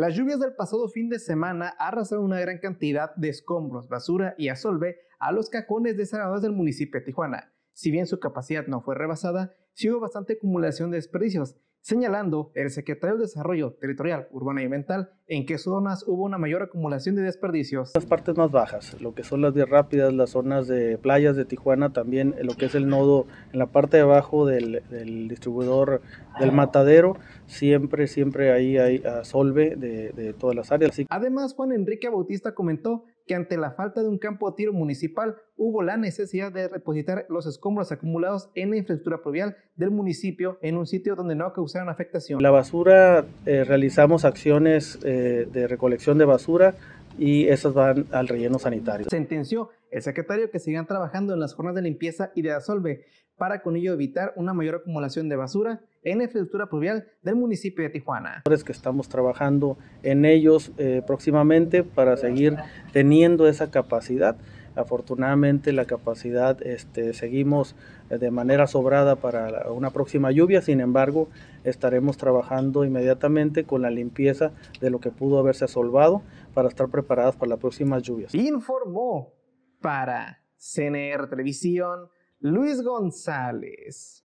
Las lluvias del pasado fin de semana arrasaron una gran cantidad de escombros, basura y asolve a los cacones de del municipio de Tijuana. Si bien su capacidad no fue rebasada, sí hubo bastante acumulación de desperdicios, señalando el secretario de Desarrollo Territorial, Urbano y Ambiental en qué zonas hubo una mayor acumulación de desperdicios. Las partes más bajas, lo que son las vías rápidas, las zonas de playas de Tijuana, también lo que es el nodo en la parte de abajo del, distribuidor del matadero, siempre, siempre ahí hay ah, solve de, todas las áreas. Además, Juan Enrique Bautista comentó que ante la falta de un campo de tiro municipal hubo la necesidad de repositar los escombros acumulados en la infraestructura pluvial del municipio en un sitio donde no causaron afectación. La basura, eh, realizamos acciones eh, de recolección de basura y esas van al relleno sanitario. Sentenció el secretario que sigan trabajando en las jornadas de limpieza y de asolve para con ello evitar una mayor acumulación de basura en la infraestructura pluvial del municipio de Tijuana. Que estamos trabajando en ellos eh, próximamente para seguir teniendo esa capacidad Afortunadamente la capacidad este, seguimos eh, de manera sobrada para una próxima lluvia, sin embargo estaremos trabajando inmediatamente con la limpieza de lo que pudo haberse asolvado para estar preparadas para las próximas lluvias. Informó para CNR Televisión Luis González.